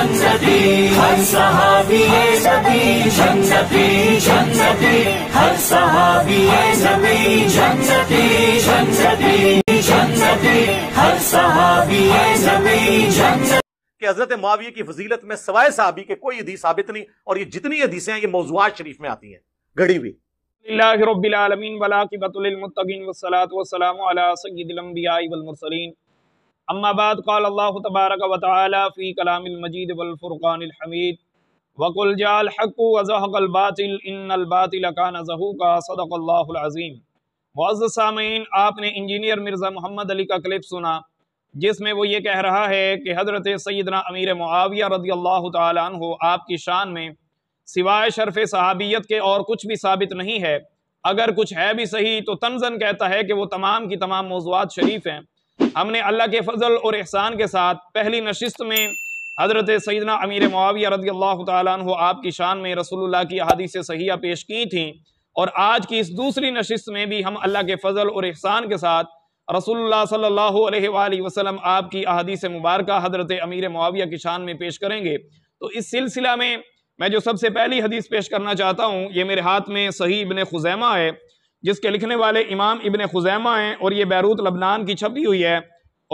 कि हजरत माविया की फजीलत में सवाए साहबी के कोई हदीस साबित नहीं और ये जितनी हदीसें हैं ये मौजूद शरीफ में आती हैं घड़ी हुई रबीआलमीन वलाकिबतुलमतगिन वसलात वसलाम सैदिलम्बिया वलमरसलिन अम्माबाद कौल अल्लाह तबारक वाली कलामजीद वफ़ुरक़ानहमीद वकुल जाल हक़ वज़हकलबातिल इनबातिलकान जहूका सदक़ल्लाज़ीम मज़ सामीन आपने इंजीनियर मिर्ज़ा मोहम्मद अली का क्लिप सुना जिसमें वो ये कह रहा है कि हज़रत सैदना अमीर मुआविया रदी अल्लाह तु आपकी शान में सिवाय शरफ़ सहाबियत के और कुछ भी साबित नहीं है अगर कुछ है भी सही तो तनजन कहता है कि वो तमाम की तमाम मौजूद शरीफ हैं हमने अल्लाह के फजल और एहसान के साथ पहली नशस्त में हज़रत सैदना अमीर मुआविया रदी अल्लाह तु आपकी शान में रसोल्ला की से सहिया पेश की थी और आज की इस दूसरी नशस्त में भी हम अल्लाह के फजल और एहसान के साथ रसोल्ला सल्ला वसलम आपकी आपकी अहादीस मुबारक हज़रत अमीर मुआविया की शान में पेश करेंगे तो इस सिलसिला में मैं जो सबसे पहली हदीस पेश करना चाहता हूँ ये मेरे हाथ में सही इबन खुजैमा है जिसके लिखने वाले इमाम इबन खुजैमा हैं और ये बैरूत लबनान की छपी हुई है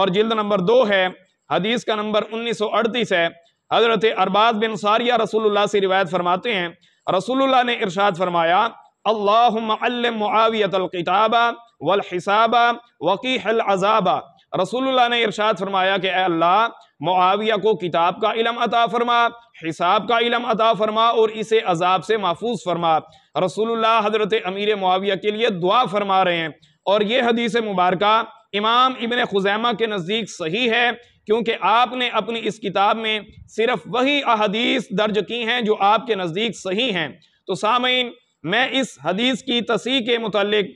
और जिल्द नंबर दो है हदीस का नंबर उन्नीस सौ अड़तीस है हज़रत अरबाज बिन सारिया रसूलुल्लाह से रिवायत फरमाते हैं रसूलुल्लाह ने इरशाद फरमाया अल्लाह मुआवियत अल्लाहमावियतलकिताबा वलहिसाबा वकीहल अजाबा रसूलुल्लाह ने इरशाद फरमाया कि अल्लाह मुआविया को किताब का इलम अता फरमा हिसाब का इलम अता फरमा और इसे अजाब से महफूज फरमा रसूलुल्लाह हजरत अमीर मुआविया के लिए दुआ फरमा रहे हैं और ये हदीस मुबारक इमाम इबन खुजैमा के नज़दीक सही है क्योंकि आपने अपनी इस किताब में सिर्फ वही अहदीस दर्ज की हैं जो आपके नज़दीक सही हैं तो सामीन मैं इस हदीस की तसी के मतलब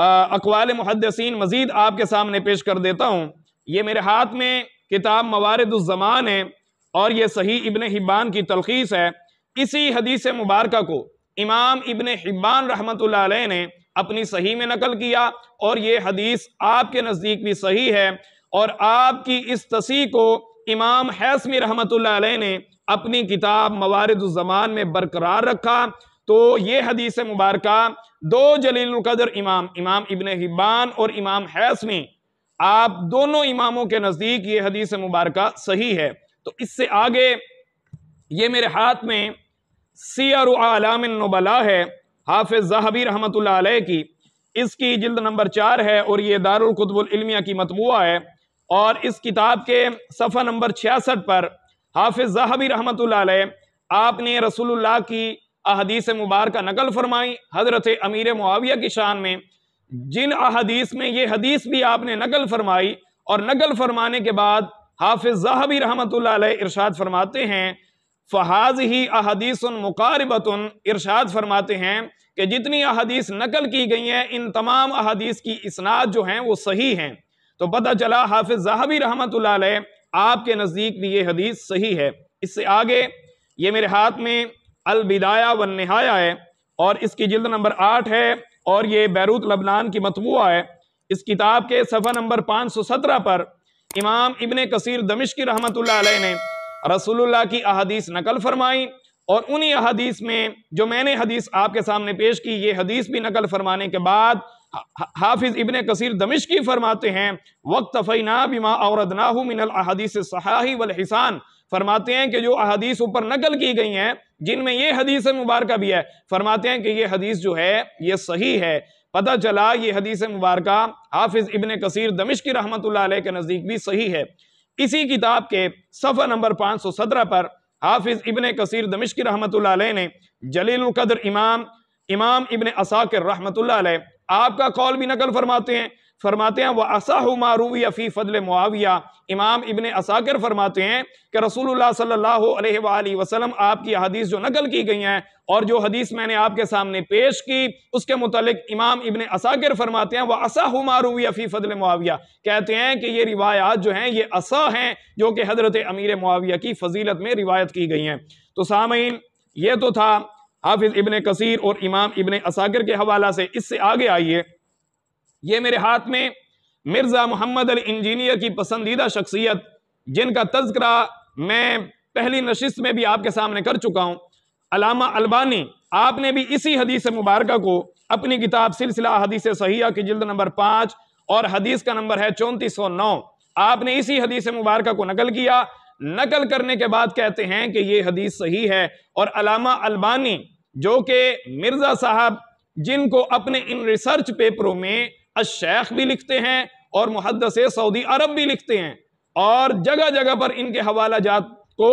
अकवाल मुहदसिन मज़ीद आपके सामने पेश कर देता हूँ ये मेरे हाथ में किताब मवारदुलज़मान है और ये सही इबन हिब्बान की तलखीस है इसी हदीस मुबारक को इमाम इबन हिब्बान रहमत ने अपनी सही में नकल किया और ये हदीस आपके नज़दीक भी सही है और आपकी इस तसी को इमाम हैसमी रहमत ने अपनी किताब मवारदुलज़मान में बरकरार रखा तो ये हदीस मुबारक दो जलील कदर इमाम इमाम इबन हिब्बान और इमाम हैसमी आप दोनों इमामों के नज़दीक ये हदीस मुबारक सही है तो इससे आगे ये मेरे हाथ में सियर आलामबला है हाफि जहाबी रहमत की इसकी जिल्द नंबर चार है और ये दारुलकतबुलमिया की मतबूआ है और इस किताब के सफ़ा नंबर छियासठ पर हाफि जहाबी रहमत आपने रसूलुल्लाह की अहदीस मुबारक नकल फरमाई हज़रत अमीर मुआविया की शान में जिन अहदीस में ये हदीस भी आपने नकल फरमाई और नकल फरमाने के बाद हाफिज जहाबी रहमत इरशाद फरमाते हैं फहाज ही अहदीस मुकारबत इरशाद फरमाते हैं कि जितनी अहदीस नकल की गई हैं इन तमाम अहदीस की इसनाद जो हैं वो सही हैं तो पता चला हाफिज जहाबी रहमत आपके नज़दीक भी ये हदीस सही है इससे आगे ये मेरे हाथ में अलबिदाया वन नहाया है और इसकी जिल्द नंबर आठ है और ये बैरूत लबनान की मतबूआ है इस किताब के सफ़ा नंबर पाँच सौ सत्रह पर इमाम इबन कसीर दमिश की रहमत ने रसूलुल्लाह की अहदीस नकल फरमाई और उन्हीं अहदीस में जो मैंने हदीस आपके सामने पेश की ये हदीस भी नकल फरमाने के बाद हाफिज इबन कसीर की फरमाते हैं वक्त फ़ैना बिमा और मिनल अहदीस सहाही वलहसान फरमाते हैं कि जो अहदीस ऊपर नकल की गई हैं जिनमें ये हदीस मुबारक भी है फरमाते हैं कि ये हदीस जो है ये सही है पता चला ये हदीस मुबारक हाफिज इबन कसीर दमिश की रहमत के नज़दीक भी सही है इसी किताब के सफर नंबर पाँच सौ सत्रह पर हाफिज इबन कसीर दमिश की रहमत ने जलीलकदर इमाम इमाम इबन असाकर रहमत आपका कौल भी नकल फरमाते हैं फरमाते हैं वह असाह मारूवी फ़ी फ़दल मुआविया इमाम इबन असाकर फरमाते हैं कि रसूल सल्लल्लाहु आपकी हदीस जो नकल की गई हैं और जो हदीस मैंने आपके सामने पेश की उसके मुतलिक इमाम इबन असाकर फरमाते हैं वह असा अफी फ़दल मुआविया कहते हैं कि ये रिवायात जो हैं ये असा हैं जो कि हज़रत अमीर मुआविया की फजीलत में रिवायत की गई हैं तो सामीन ये तो था हाफिज़ इबन कसीर और इमाम इबन असाकर के हवाला से इससे आगे आइए ये मेरे हाथ में मिर्ज़ा मोहम्मद अल इंजीनियर की पसंदीदा शख्सियत जिनका तस्करा मैं पहली नशस्त में भी आपके सामने कर चुका हूँ अलामा अलबानी आपने भी इसी हदीस मुबारक को अपनी किताब सिलसिला हदीस सहिया की जिल्द नंबर पाँच और हदीस का नंबर है चौंतीस सौ नौ आपने इसी हदीस मुबारक को नकल किया नकल करने के बाद कहते हैं कि ये हदीस सही है और अलामा अलबानी जो कि मिर्ज़ा साहब जिनको अपने इन रिसर्च पेपरों में अशेख भी लिखते हैं और मुहदस सऊदी अरब भी लिखते हैं और जगह जगह पर इनके हवाला जात को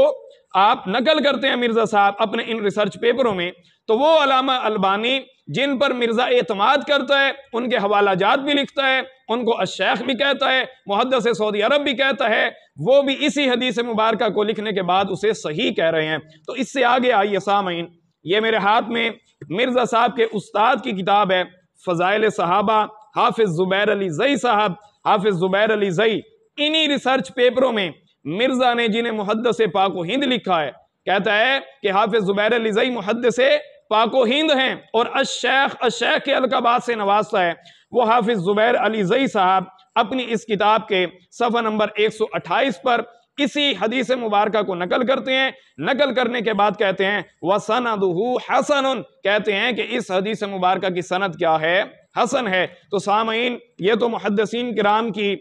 आप नकल करते हैं मिर्ज़ा साहब अपने इन रिसर्च पेपरों में तो वो अलामा अल्बानी जिन पर मिर्ज़ा एतमाद करता है उनके हवाला जात भी लिखता है उनको अशेख भी कहता है मुहदस सऊदी अरब भी कहता है वो भी इसी हदीस मुबारक को लिखने के बाद उसे सही कह रहे हैं तो इससे आगे आइए सामीन ये मेरे हाथ में मिर्ज़ा साहब के उस्ताद की किताब है फ़जाइल सहाबा हाफिज जुबैर अली जई साहब हाफिज जुबैर अली जई इन्हीं रिसर्च पेपरों में मिर्जा ने जिन्हें मुहद से पाको हिंद लिखा है कहता है कि हाफिज जुबैर अली जई मुहद से पाको हिंद हैं और अशेख अशेख के अलकाबाद से नवाजता है वो हाफिज जुबैर अली जई साहब अपनी इस किताब के सफ़ा नंबर 128 पर इसी हदीस मुबारक को नकल करते हैं नकल करने के बाद कहते हैं वसनदहू हसन कहते हैं कि इस हदीस मुबारक की सनत क्या है हसन है तो सामीन ये तो मुहदसिन कराम की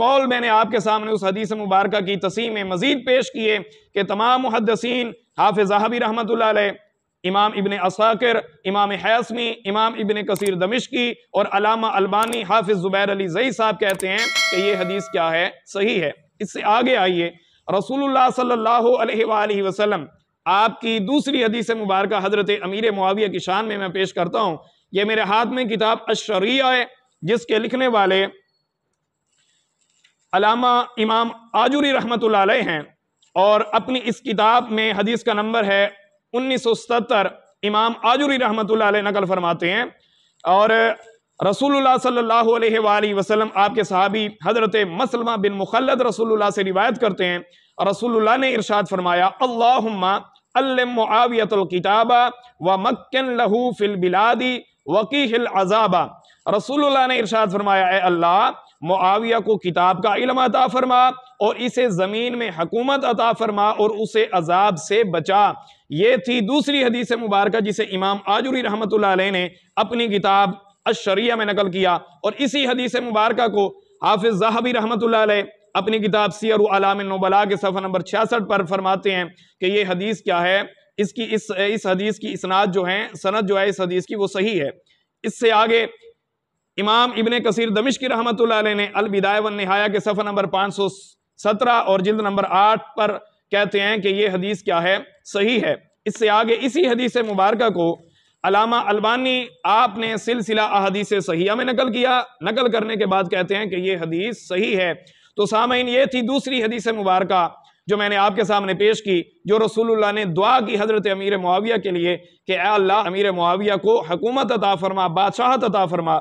कॉल मैंने आपके सामने उस हदीस मुबारक की तसीम मजीद पेश किए कि तमाम मुहदसिन हाफि जहाबी रहमत इमाम इबन असाकर इमाम हैसमी इमाम इबन कसीर दमिश्की और अलामा अल्बानी हाफिज ज़ुबैर अली जई साहब कहते हैं कि ये हदीस क्या है सही है इससे आगे आइए रसूल सल्लल्लाहु आपकी दूसरी हदीस मुबारक हजरत अमीर मुआविया की शान में मैं पेश करता हूँ ये मेरे हाथ में किताब अशरिया है जिसके लिखने वाले अलामा इमाम आजुरी रहमत हैं और अपनी इस किताब में हदीस का नंबर है 1970 इमाम आजुरी रहमत नकल फरमाते हैं और रसूलुल्लाह सल्लल्लाहु अलैहि वसल्लम आपके सहाबी हज़रत मसलमा बिन मुखलद रसूलुल्लाह से रिवायत करते हैं और रसूलुल्लाह ने इरशाद फरमाया अल्लाह अल्लम किताबा व मक्कन लहू फिल बिलादी वकील अजाबा रसूल ने इर्शाद फरमाया अल्लाह मुआविया को किताब का इलम अता फरमा और इसे ज़मीन में हकूमत अता फरमा और उसे अजाब से बचा ये थी दूसरी हदीस मुबारक जिसे इमाम आजुरी रहमत ने अपनी किताब अशरिया में नकल किया और इसी हदीस मुबारक को हाफिज जहाबी रहमत अपनी किताब सियर आलाम नोबला के सफ़ा नंबर छियासठ पर फरमाते हैं कि यह हदीस क्या है इसकी इस इस हदीस की इसनाद जो है सनत जो है इस हदीस की वो सही है इससे आगे इमाम इबन कसीर दमिश की रहमत ने अलविदाय के सफ़र नंबर पाँच सौ सत्रह और जिल्द नंबर आठ पर कहते हैं कि ये हदीस क्या है सही है इससे आगे इसी हदीस मुबारक को अलामा अलबानी आपने सिलसिला अदीस सहिया में नकल किया नकल करने के बाद कहते हैं कि ये हदीस सही है तो सामिन ये थी दूसरी हदीस मुबारक जो मैंने आपके सामने पेश की जो रसूलुल्लाह ने दुआ की हज़रत अमीर मुआविया के लिए कि अल्लाह अमीर मुआविया को हकूमत अता फरमा बादशाहत अता फरमा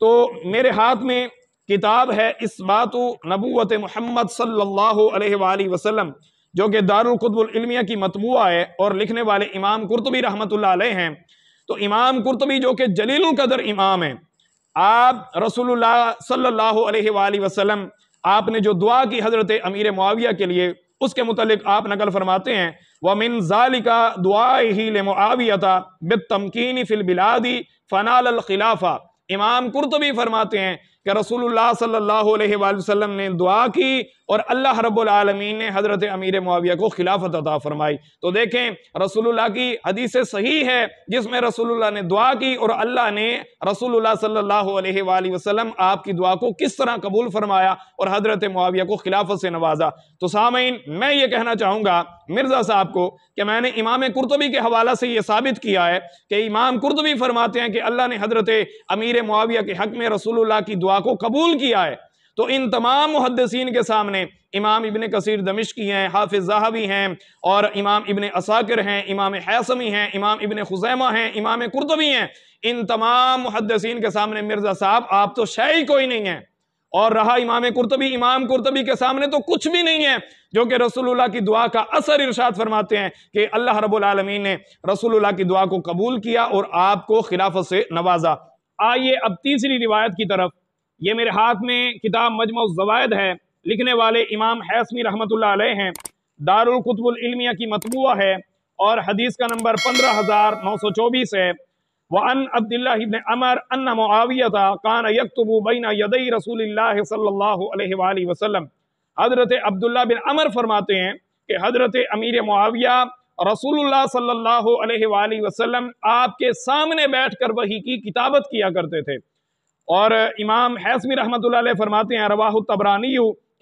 तो मेरे हाथ में किताब है इस बात नबूत महमद सल्लल्लाहु अलैहि वसल्लम जो कि दारुलकतबुलमिया की मतबूआ है और लिखने वाले इमाम कुरतबी रहमत हैं तो इमाम कुरतबी जो कि जलील कदर इमाम है आप रसूलुल्लाह सल्लल्लाहु अलैहि वसल्लम आपने जो दुआ की हज़रत अमीर मुआविया के लिए उसके मुतलिक आप नकल फरमाते हैं वमिन जालिका दुआता फिल फिलबिलादी फ़नाल खिलाफा इमाम कुरतबी फरमाते हैं कि रसूलुल्लाह सल्लल्लाहु अलैहि वसल्लम ने दुआ की और अल्लाह रबालमीन ने हज़रत अमीर मुआविया को खिलाफत अता फरमाई तो देखें रसूलुल्लाह की हदीस सही है जिसमें रसूलुल्लाह ने दुआ की और अल्लाह ने रसूलुल्लाह सल्लल्लाहु अलैहि वसल्लम आपकी दुआ को किस तरह कबूल फरमाया और हज़रत मुआविया को खिलाफत से नवाजा तो सामीन मैं ये कहना चाहूँगा मिर्ज़ा साहब को कि मैंने इमाम कुरतबी के हवाला से ये साबित किया है कि इमाम कुरतबी फरमाते हैं कि अल्लाह ने हज़रत अमीर मुआविया के हक में रसूलुल्लाह की दुआ को कबूल किया है तो इन तमाम मुहदसिन के सामने इमाम इबन कसीर दमिश्की हैं हाफिज जहाबी हैं और इमाम इबन असाकिर हैं इमाम हैसमी हैं इमाम इबन खुजैमा हैं इमाम कुरतबी हैं इन तमाम मुहदसिन के सामने मिर्ज़ा साहब आप तो शय ही कोई नहीं है और रहा इमाम कुरतबी इमाम कुरतबी के सामने तो कुछ भी नहीं है जो कि रसूलुल्लाह की दुआ का असर इरशाद फरमाते हैं कि अल्लाह रब्बुल आलमीन ने रसूलुल्लाह की दुआ को कबूल किया और आपको खिलाफत से नवाजा आइए अब तीसरी रिवायत की तरफ ये मेरे हाथ में किताब मजमू जवायद है लिखने वाले इमाम हैसमी रहमत हैं दारुल कुतुबुल इल्मिया की मतबूआ है और हदीस का नंबर पंद्रह हज़ार नौ सौ चौबीस है वह अन अब्दुल्लाबन अमर अन मुआविया कान यकतबू बैना यदई रसूल सल्लल्लाहु हज़रत अब्दुल्ला बिन अमर फरमाते हैं कि हज़रत अमीर मुआविया रसूलुल्लाह सल्लल्लाहु अलैहि वसल्लम आपके सामने बैठकर वही की किताबत किया करते थे और इमाम हैसमी रहमत फरमाते हैं रवाह तबरानी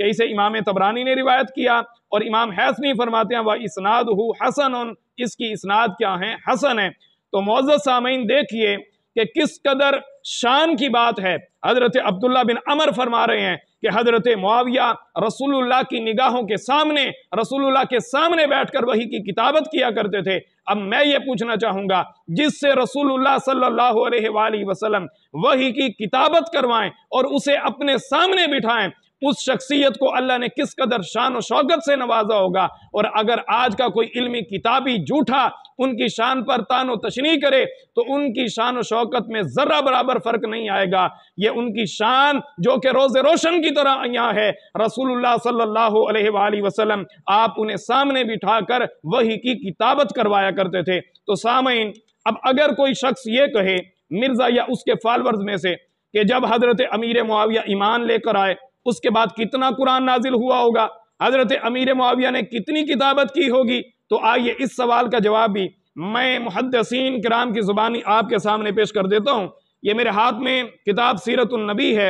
के इसे इमाम तबरानी ने रिवायत किया और इमाम हैसमी फरमाते हैं वह इसनाद हु हसन इसकी इसनाद क्या है हसन है तो मोज़ सामीन देखिए कि किस कदर शान की बात है हज़रत अब्दुल्ला बिन अमर फरमा रहे हैं कि हजरत मुआविया रसूलुल्लाह की निगाहों के सामने रसूलुल्लाह के सामने बैठकर वही की किताबत किया करते थे अब मैं ये पूछना चाहूंगा जिससे रसूलुल्लाह सल्लल्लाहु अलैहि वसल्लम वही की किताबत करवाएं और उसे अपने सामने बिठाएं उस शख्सियत को अल्लाह ने किस कदर शान और शौकत से नवाजा होगा और अगर आज का कोई इल्मी किताबी झूठा उनकी शान पर तान व तशनी करे तो उनकी शान व शौकत में जरा बराबर फ़र्क नहीं आएगा ये उनकी शान जो कि रोज़ रोशन की तरह यहाँ है रसूलुल्लाह सल्लल्लाहु अलैहि वसल्लम आप उन्हें सामने बिठा कर वही की किताबत करवाया करते थे तो सामीन अब अगर कोई शख्स ये कहे मिर्ज़ा या उसके फॉलोअर्स में से कि जब हज़रत अमीर मुआविया ईमान लेकर आए उसके बाद कितना कुरान नाजिल हुआ होगा हज़रत अमीर मुआविया ने कितनी किताबत की होगी तो आइए इस सवाल का जवाब भी मैं मुहदसिन कराम की ज़ुबानी आपके सामने पेश कर देता हूँ ये मेरे हाथ में किताब सीरतुलनबी है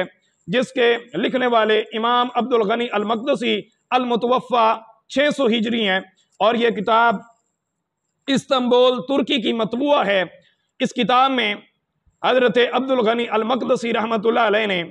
जिसके लिखने वाले इमाम अब्दुल गनी अलमकदसी अलमतवफ़ा छः सौ हिजरी हैं और यह किताब इस्तंबोल तुर्की की मतबूआ है इस किताब में हज़रत अब्दुल गनी अलमकदसी रहमत ने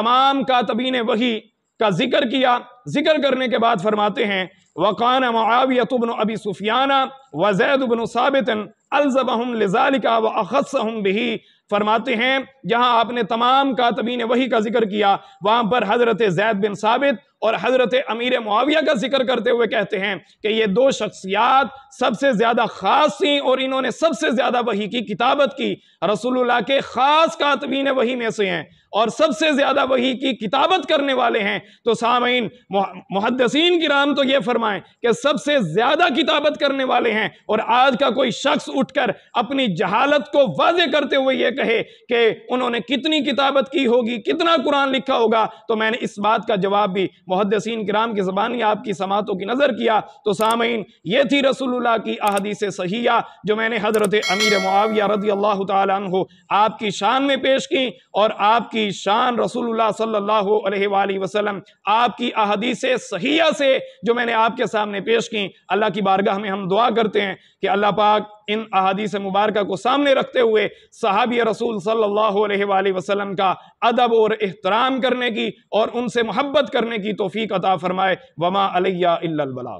तमाम का तबीन वही का जिक्र किया जिक्र करने के बाद फरमाते हैं वक़ान मावियतबन अबी सुफियाना व जैदबन साबितन अलजबहम लिजालिका व अखसम बही फरमाते हैं जहाँ आपने तमाम कातबीन वही का जिक्र किया वहाँ पर हज़रत जैद बिन साबित और हज़रत अमीर मुआविया का जिक्र करते हुए कहते हैं कि ये दो शख्सियात सबसे ज़्यादा ख़ास थी और इन्होंने सबसे ज़्यादा वही की किताबत की रसूलुल्लाह के ख़ास कातबीन वही में से हैं और सबसे ज़्यादा वही की किताबत करने वाले हैं तो सामीन मुहदसिन की राम तो यह फरमाएं कि सबसे ज़्यादा किताबत करने वाले हैं और आज का कोई शख्स उठकर अपनी जहालत को वाजे करते हुए यह कहे कि उन्होंने कितनी किताबत की होगी कितना कुरान लिखा होगा तो मैंने इस बात का जवाब भी मुहदसिन राम की ज़बानी आपकी समातों की नज़र किया तो सामीन ये थी रसुल्ला की अहदीस सहिया जो मैंने हज़रत अमीर मुआविया रजी अल्लाह तु आपकी शान में पेश की और आपकी आपकी शान रसूलुल्लाह सल्लल्लाहु अलैहि वसल्लम आपकी अहदीस सहिया से जो मैंने आपके सामने पेश की अल्लाह की बारगाह में हम दुआ करते हैं कि अल्लाह पाक इन अहादीस मुबारक को सामने रखते हुए सहाबी रसूल सल्लल्लाहु अलैहि वसल्लम का अदब और एहतराम करने की और उनसे मोहब्बत करने की तोफ़ी अता फ़रमाए वमा अलैया इल्लल